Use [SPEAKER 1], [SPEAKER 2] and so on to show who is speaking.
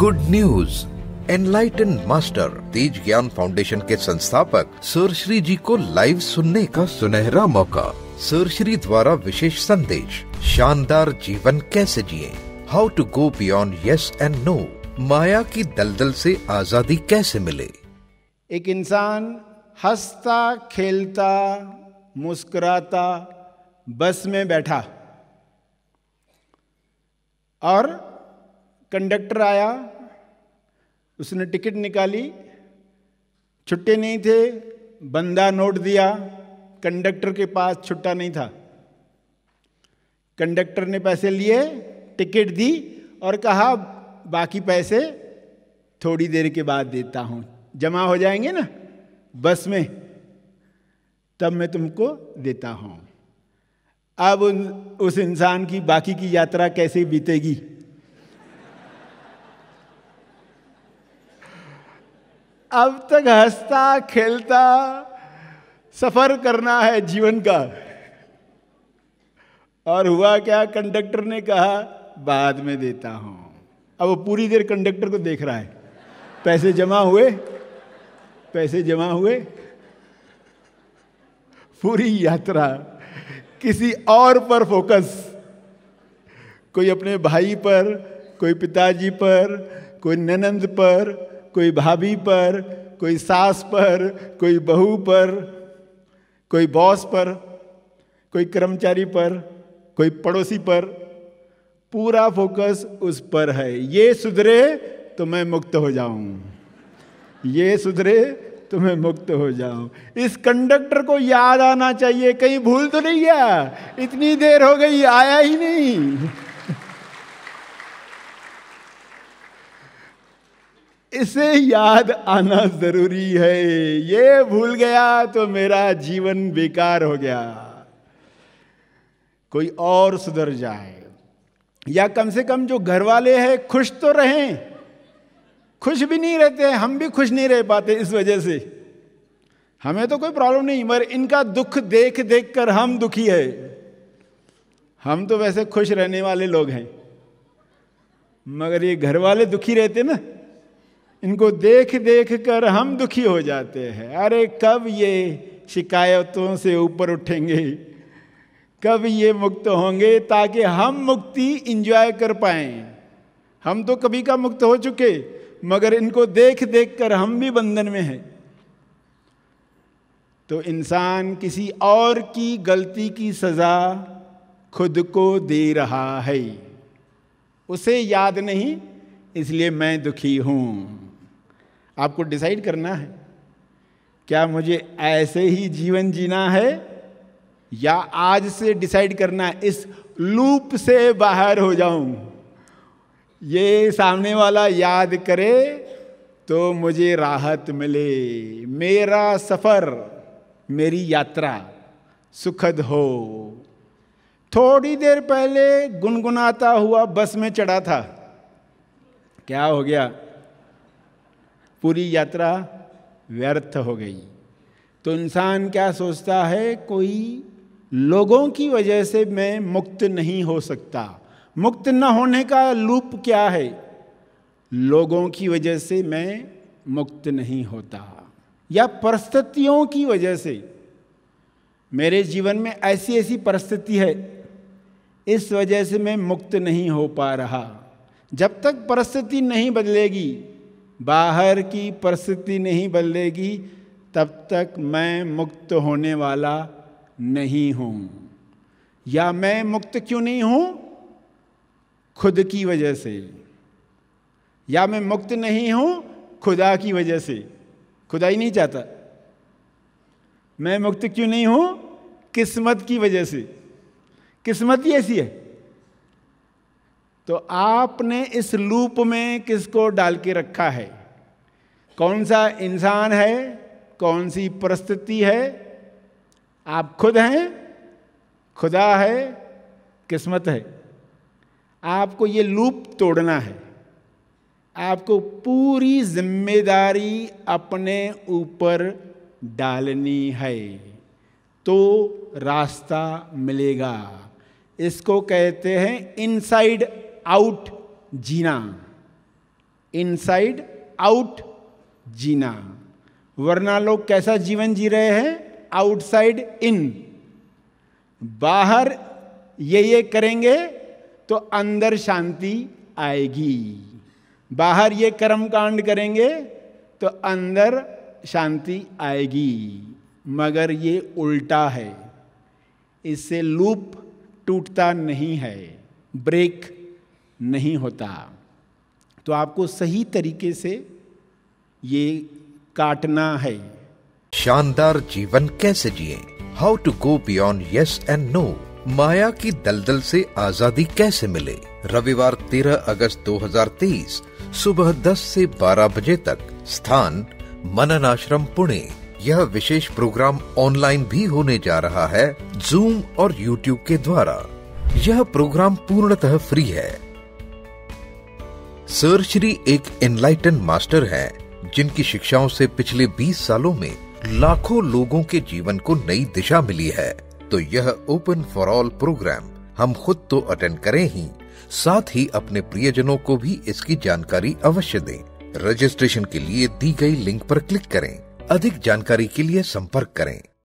[SPEAKER 1] good news enlighten master Tej Gyan Foundation के संस्थापक श्री जी को लाइव सुनने का सुनहरा मौका श्री द्वारा विशेष संदेश शानदार जीवन कैसे जिए how to go beyond yes and no माया की दलदल से आजादी कैसे मिले
[SPEAKER 2] एक इंसान हंसता खेलता मुस्कुराता बस में बैठा और कंडक्टर आया उसने टिकट निकाली छुट्टे नहीं थे बंदा नोट दिया कंडक्टर के पास छुट्टा नहीं था कंडक्टर ने पैसे लिए टिकट दी और कहा बाकी पैसे थोड़ी देर के बाद देता हूँ जमा हो जाएंगे ना बस में तब मैं तुमको देता हूँ अब उस इंसान की बाकी की यात्रा कैसे बीतेगी अब तक हंसता खेलता सफर करना है जीवन का और हुआ क्या कंडक्टर ने कहा बाद में देता हूं अब वो पूरी देर कंडक्टर को देख रहा है पैसे जमा हुए पैसे जमा हुए पूरी यात्रा किसी और पर फोकस कोई अपने भाई पर कोई पिताजी पर कोई ननंद पर कोई भाभी पर कोई सास पर कोई बहू पर कोई बॉस पर कोई कर्मचारी पर कोई पड़ोसी पर पूरा फोकस उस पर है ये सुधरे तो मैं मुक्त हो जाऊं ये सुधरे तो मैं मुक्त हो जाऊं इस कंडक्टर को याद आना चाहिए कहीं भूल तो नहीं गया इतनी देर हो गई आया ही नहीं इसे याद आना जरूरी है ये भूल गया तो मेरा जीवन बेकार हो गया कोई और सुधर जाए या कम से कम जो घर वाले हैं खुश तो रहें खुश भी नहीं रहते हम भी खुश नहीं रह पाते इस वजह से हमें तो कोई प्रॉब्लम नहीं मगर इनका दुख देख देख कर हम दुखी है हम तो वैसे खुश रहने वाले लोग हैं मगर ये घर वाले दुखी रहते ना इनको देख देख कर हम दुखी हो जाते हैं अरे कब ये शिकायतों से ऊपर उठेंगे कब ये मुक्त होंगे ताकि हम मुक्ति इंजॉय कर पाए हम तो कभी का मुक्त हो चुके मगर इनको देख देख कर हम भी बंधन में हैं तो इंसान किसी और की गलती की सज़ा खुद को दे रहा है उसे याद नहीं इसलिए मैं दुखी हूँ आपको डिसाइड करना है क्या मुझे ऐसे ही जीवन जीना है या आज से डिसाइड करना है इस लूप से बाहर हो जाऊं ये सामने वाला याद करे तो मुझे राहत मिले मेरा सफ़र मेरी यात्रा सुखद हो थोड़ी देर पहले गुनगुनाता हुआ बस में चढ़ा था क्या हो गया पूरी यात्रा व्यर्थ हो गई तो इंसान क्या सोचता है कोई लोगों की वजह से मैं मुक्त नहीं हो सकता मुक्त न होने का लूप क्या है लोगों की वजह से मैं मुक्त नहीं होता या परिस्थितियों की वजह से मेरे जीवन में ऐसी ऐसी परिस्थिति है इस वजह से मैं मुक्त नहीं हो पा रहा जब तक परिस्थिति नहीं बदलेगी बाहर की परिस्थिति नहीं बदलेगी तब तक मैं मुक्त होने वाला नहीं हूँ या मैं मुक्त क्यों नहीं हूँ खुद की वजह से या मैं मुक्त नहीं हूँ खुदा की वजह से खुदा ही नहीं चाहता मैं मुक्त क्यों नहीं हूँ किस्मत की वजह से किस्मत ही ऐसी है तो आपने इस लूप में किसको डाल के रखा है कौन सा इंसान है कौन सी परिस्थिति है आप खुद हैं खुदा है किस्मत है आपको ये लूप तोड़ना है आपको पूरी जिम्मेदारी अपने ऊपर डालनी है तो रास्ता मिलेगा इसको कहते हैं इनसाइड आउट जीना इनसाइड आउट जीना वरना लोग कैसा जीवन जी रहे हैं आउटसाइड इन बाहर ये ये करेंगे तो अंदर शांति आएगी बाहर ये कर्म कांड करेंगे तो अंदर शांति आएगी मगर ये उल्टा है इससे लूप टूटता नहीं है ब्रेक नहीं होता तो आपको सही तरीके से ये काटना है
[SPEAKER 1] शानदार जीवन कैसे जिए how to go beyond yes and no माया की दलदल से आजादी कैसे मिले रविवार 13 अगस्त 2023 सुबह 10 से 12 बजे तक स्थान मनन आश्रम पुणे यह विशेष प्रोग्राम ऑनलाइन भी होने जा रहा है जूम और यूट्यूब के द्वारा यह प्रोग्राम पूर्णतः फ्री है सर श्री एक एनलाइटन मास्टर हैं जिनकी शिक्षाओं से पिछले 20 सालों में लाखों लोगों के जीवन को नई दिशा मिली है तो यह ओपन फॉर ऑल प्रोग्राम हम खुद तो अटेंड करें ही साथ ही अपने प्रियजनों को भी इसकी जानकारी अवश्य दें रजिस्ट्रेशन के लिए दी गई लिंक पर क्लिक करें अधिक जानकारी के लिए संपर्क करें